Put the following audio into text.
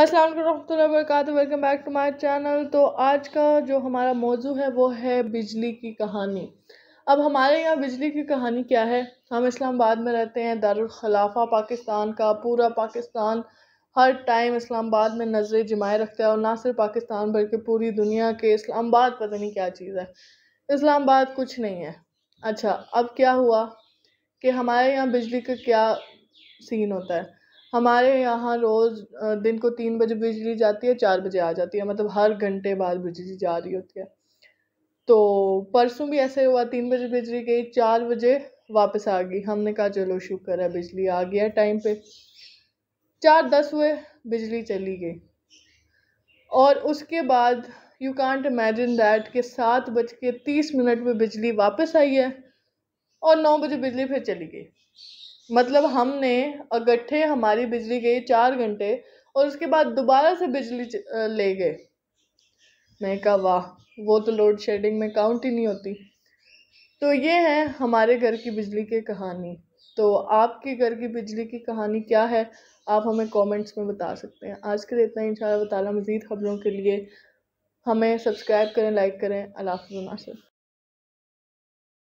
আসসালামু আলাইকুম রত্নাবা একাদ welcome back to my channel তো আজ কা যে হামারা মযুয়ু হ্যায় ওহ হ্যায় বিজলি কি কাহানি। আব হামারে ইয়াহ বিজলি কি কাহানি ক্যায়া হ্যায়? হাম ইসলামাবাদ মে ਰਹতে হ্যায় দারুল খেলাফা পাকিস্তান কা পুরা পাকিস্তান হর টাইম ইসলামাবাদ মে নজরے জমায়ে رکھتا হ্যায় অর নাSir পাকিস্তান バル কে پوری দুনিয়া কে ইসলামাবাদ پتہ نہیں ক্যায়া چیز হ্যায়। Islamabad kuch nahi hai. Achcha ab kya hua ke hamare yah bijli ka kya scene hota hai? हमारे यहाँ रोज़ दिन को तीन बजे बिजली जाती है चार बजे आ जाती है मतलब हर घंटे बाद बिजली जा रही होती है तो परसों भी ऐसे हुआ तीन बजे बिजली गई चार बजे वापस आ गई हमने कहा चलो शुक्र है बिजली आ गया टाइम पे चार दस हुए बिजली चली गई और उसके बाद यू कॉन्ट इमेजिन दैट कि सात बज के तीस मिनट में बिजली वापस आई है और नौ बजे बिजली फिर चली गई मतलब हमने इकट्ठे हमारी बिजली गई चार घंटे और उसके बाद दोबारा से बिजली ले गए मैं कहा वाह वो तो लोड शेडिंग में काउंट ही नहीं होती तो ये है हमारे घर की बिजली की कहानी तो आपके घर की बिजली की कहानी क्या है आप हमें कमेंट्स में बता सकते हैं आज के लिए इतना इन ताला मज़ीद खबरों के लिए हमें सब्सक्राइब करें लाइक करें अल्लाह